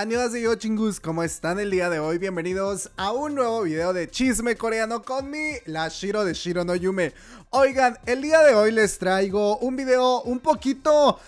Annyeonghaseyo chingus, ¿cómo están el día de hoy? Bienvenidos a un nuevo video de chisme coreano con mi la Shiro de Shiro no Yume. Oigan, el día de hoy les traigo un video un poquito...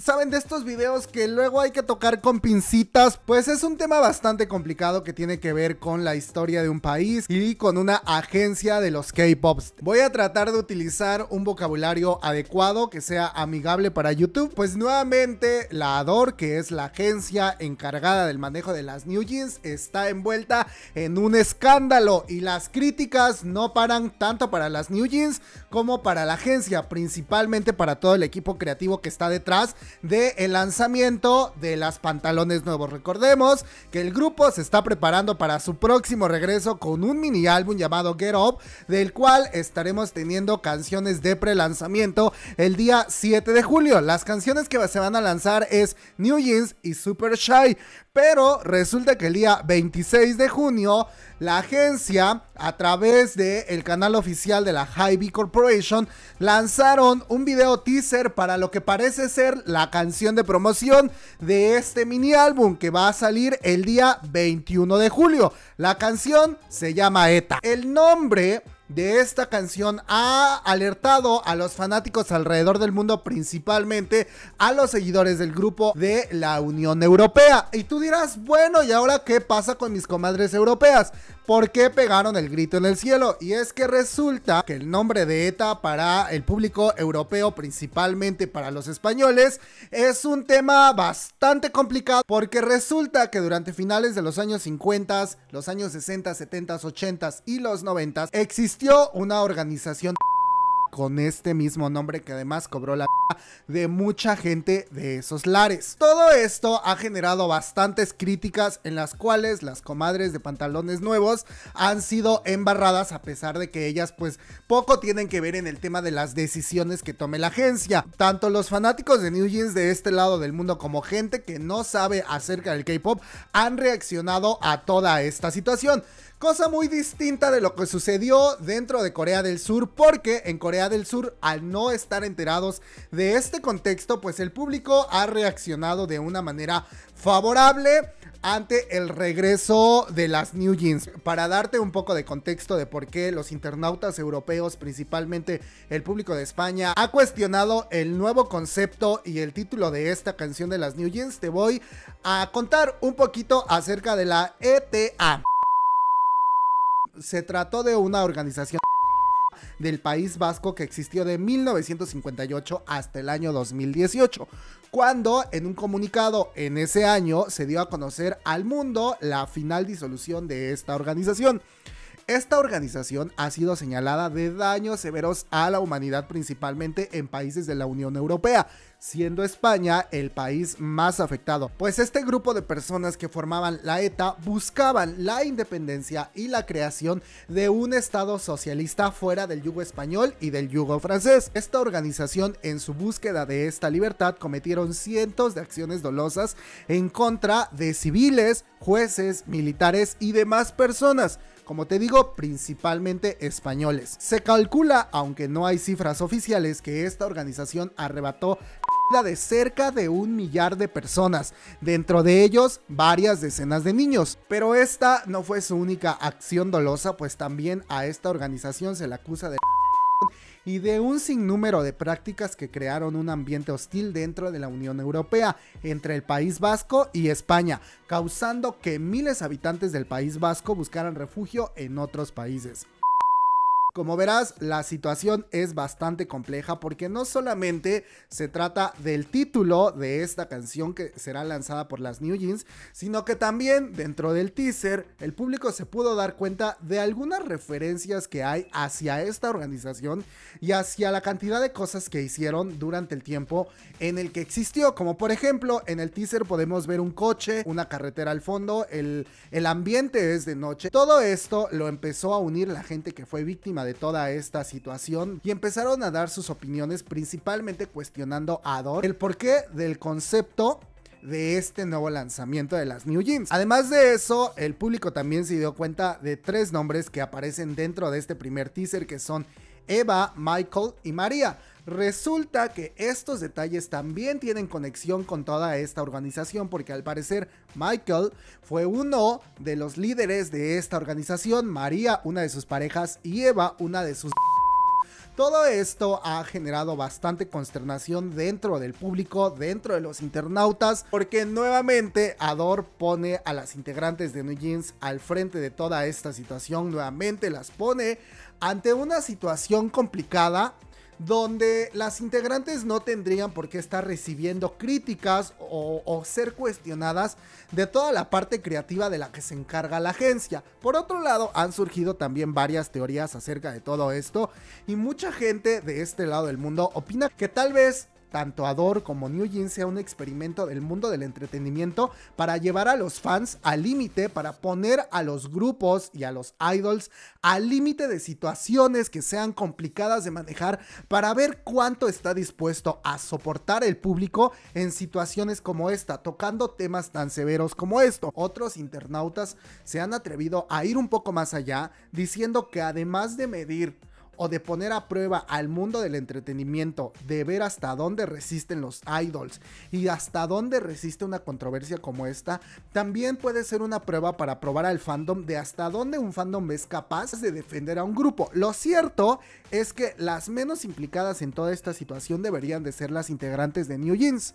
¿Saben de estos videos que luego hay que tocar con pincitas? Pues es un tema bastante complicado que tiene que ver con la historia de un país y con una agencia de los K-Pops. Voy a tratar de utilizar un vocabulario adecuado que sea amigable para YouTube. Pues nuevamente la ADOR, que es la agencia encargada del manejo de las New Jeans está envuelta en un escándalo y las críticas no paran tanto para las New Jeans como para la agencia, principalmente para todo el equipo creativo que está detrás del lanzamiento de las pantalones nuevos. Recordemos que el grupo se está preparando para su próximo regreso con un mini álbum llamado Get Up, del cual estaremos teniendo canciones de prelanzamiento el día 7 de julio. Las canciones que se van a lanzar es New Jeans y Super pero resulta que el día 26 de junio, la agencia, a través del el canal oficial de la HYBE Corporation, lanzaron un video teaser para lo que parece ser la canción de promoción de este mini álbum que va a salir el día 21 de julio. La canción se llama ETA. El nombre de esta canción ha alertado a los fanáticos alrededor del mundo, principalmente a los seguidores del grupo de la Unión Europea. Y tú dirás, bueno, ¿y ahora qué pasa con mis comadres europeas? ¿Por qué pegaron el grito en el cielo? Y es que resulta que el nombre de ETA para el público europeo, principalmente para los españoles, es un tema bastante complicado porque resulta que durante finales de los años 50, los años 60, 70, 80 y los 90 existió existió una organización con este mismo nombre que además cobró la de mucha gente de esos lares. Todo esto ha generado bastantes críticas en las cuales las comadres de pantalones nuevos han sido embarradas a pesar de que ellas pues poco tienen que ver en el tema de las decisiones que tome la agencia. Tanto los fanáticos de New Jeans de este lado del mundo como gente que no sabe acerca del K-Pop han reaccionado a toda esta situación. Cosa muy distinta de lo que sucedió dentro de Corea del Sur, porque en Corea del Sur, al no estar enterados de este contexto, pues el público ha reaccionado de una manera favorable ante el regreso de las New Jeans. Para darte un poco de contexto de por qué los internautas europeos, principalmente el público de España, ha cuestionado el nuevo concepto y el título de esta canción de las New Jeans, te voy a contar un poquito acerca de la ETA se trató de una organización del País Vasco que existió de 1958 hasta el año 2018, cuando en un comunicado en ese año se dio a conocer al mundo la final disolución de esta organización. Esta organización ha sido señalada de daños severos a la humanidad principalmente en países de la Unión Europea, siendo España el país más afectado, pues este grupo de personas que formaban la ETA buscaban la independencia y la creación de un Estado socialista fuera del yugo español y del yugo francés. Esta organización en su búsqueda de esta libertad cometieron cientos de acciones dolosas en contra de civiles, jueces, militares y demás personas como te digo, principalmente españoles. Se calcula, aunque no hay cifras oficiales, que esta organización arrebató la de cerca de un millar de personas, dentro de ellos varias decenas de niños. Pero esta no fue su única acción dolosa, pues también a esta organización se la acusa de y de un sinnúmero de prácticas que crearon un ambiente hostil dentro de la Unión Europea entre el País Vasco y España, causando que miles de habitantes del País Vasco buscaran refugio en otros países. Como verás, la situación es bastante compleja porque no solamente se trata del título de esta canción que será lanzada por las New Jeans, sino que también dentro del teaser el público se pudo dar cuenta de algunas referencias que hay hacia esta organización y hacia la cantidad de cosas que hicieron durante el tiempo en el que existió, como por ejemplo en el teaser podemos ver un coche, una carretera al fondo, el, ambiente es de noche. Todo esto lo empezó a unir la gente que fue víctima de toda esta situación y empezaron a dar sus opiniones principalmente cuestionando a Ador el porqué del concepto de este nuevo lanzamiento de las New Jeans. Además de eso, el público también se dio cuenta de tres nombres que aparecen dentro de este primer teaser que son Eva, Michael y María. Resulta que estos detalles también tienen conexión con toda esta organización porque al parecer Michael fue uno de los líderes de esta organización, María una de sus parejas y Eva una de sus... Todo esto ha generado bastante consternación dentro del público, dentro de los internautas, porque nuevamente Ador pone a las integrantes de New Jeans al frente de toda esta situación, nuevamente las pone ante una situación complicada donde las integrantes no tendrían por qué estar recibiendo críticas o, ser cuestionadas de toda la parte creativa de la que se encarga la agencia. Por otro lado, han surgido también varias teorías acerca de todo esto y mucha gente de este lado del mundo opina que tal vez tanto Ador como New Jeans sea un experimento del mundo del entretenimiento para llevar a los fans al límite, para poner a los grupos y a los idols al límite de situaciones que sean complicadas de manejar para ver cuánto está dispuesto a soportar el público en situaciones como esta, tocando temas tan severos como esto. Otros internautas se han atrevido a ir un poco más allá, diciendo que además de medir o de poner a prueba al mundo del entretenimiento, de ver hasta dónde resisten los idols y hasta dónde resiste una controversia como esta, también puede ser una prueba para probar al fandom de hasta dónde un fandom es capaz de defender a un grupo. Lo cierto es que las menos implicadas en toda esta situación deberían de ser las integrantes de New Jeans.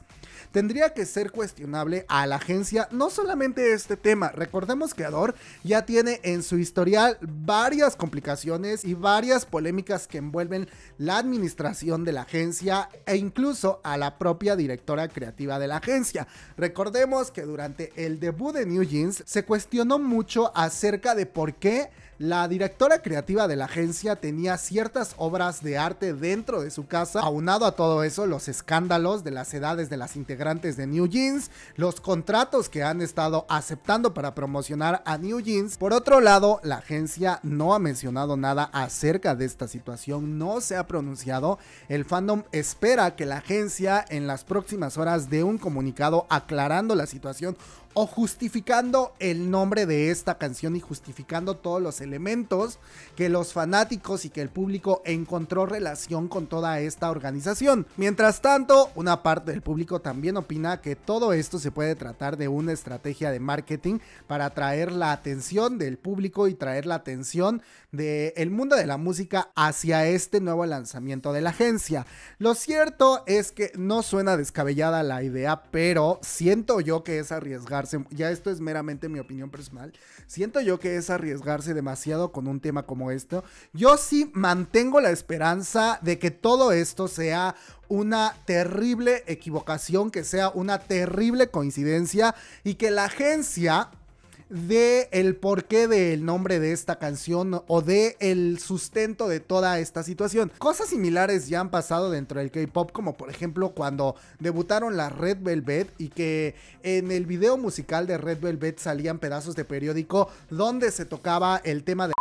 Tendría que ser cuestionable a la agencia no solamente este tema, recordemos que Ador ya tiene en su historial varias complicaciones y varias polémicas que envuelven la administración de la agencia e incluso a la propia directora creativa de la agencia. Recordemos que durante el debut de New Jeans se cuestionó mucho acerca de por qué la directora creativa de la agencia tenía ciertas obras de arte dentro de su casa, aunado a todo eso los escándalos de las edades de las integrantes de New Jeans, los contratos que han estado aceptando para promocionar a New Jeans. Por otro lado, la agencia no ha mencionado nada acerca de esta situación, no se ha pronunciado. El fandom espera que la agencia en las próximas horas dé un comunicado aclarando la situación o justificando el nombre de esta canción y justificando todos los elementos que los fanáticos y que el público encontró relación con toda esta organización. Mientras tanto, una parte del público también opina que todo esto se puede tratar de una estrategia de marketing para atraer la atención del público y traer la atención del mundo de la música hacia este nuevo lanzamiento de la agencia. Lo cierto es que no suena descabellada la idea, pero siento yo que es arriesgar ya esto es meramente mi opinión personal, siento yo que es arriesgarse demasiado con un tema como esto. Yo sí mantengo la esperanza de que todo esto sea una terrible equivocación, que sea una terrible coincidencia y que la agencia de el porqué del nombre de esta canción o de el sustento de toda esta situación. Cosas similares ya han pasado dentro del K-pop, como por ejemplo cuando debutaron la Red Velvet y que en el video musical de Red Velvet salían pedazos de periódico donde se tocaba el tema de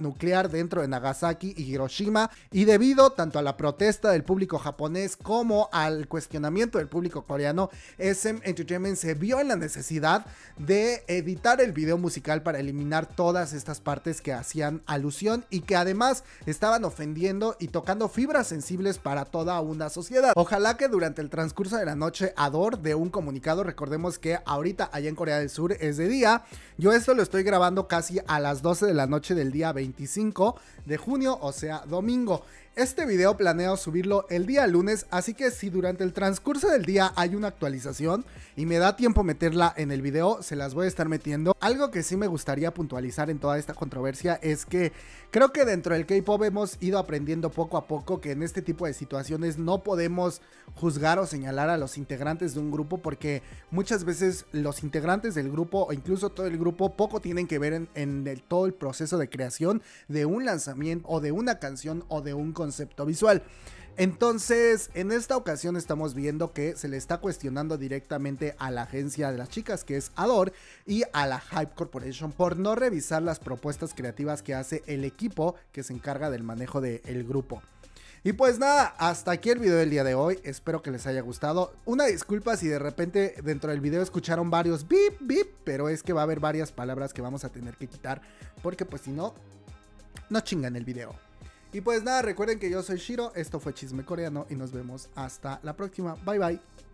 nuclear dentro de Nagasaki y Hiroshima y debido tanto a la protesta del público japonés como al cuestionamiento del público coreano, SM Entertainment se vio en la necesidad de editar el video musical para eliminar todas estas partes que hacían alusión y que además estaban ofendiendo y tocando fibras sensibles para toda una sociedad. Ojalá que durante el transcurso de la noche Ador de un comunicado, recordemos que ahorita allá en Corea del Sur es de día, yo esto lo estoy grabando casi a las 12 de la noche del día 20 25 de junio, o sea, domingo. Este video planeo subirlo el día lunes, así que si durante el transcurso del día hay una actualización y me da tiempo meterla en el video, se las voy a estar metiendo. Algo que sí me gustaría puntualizar en toda esta controversia es que creo que dentro del K-Pop hemos ido aprendiendo poco a poco que en este tipo de situaciones no podemos juzgar o señalar a los integrantes de un grupo porque muchas veces los integrantes del grupo o incluso todo el grupo poco tienen que ver en, todo el proceso de creación de un lanzamiento o de una canción o de un concepto visual. Entonces, en esta ocasión estamos viendo que se le está cuestionando directamente a la agencia de las chicas, que es Ador, y a la Hype Corporation por no revisar las propuestas creativas que hace el equipo que se encarga del manejo del grupo. Y pues nada, hasta aquí el video del día de hoy, espero que les haya gustado. Una disculpa si de repente dentro del video escucharon varios bip bip, pero es que va a haber varias palabras que vamos a tener que quitar, porque pues si no, no chingan el video. Y pues nada, recuerden que yo soy Shiro, esto fue Chisme Coreano y nos vemos hasta la próxima. Bye bye.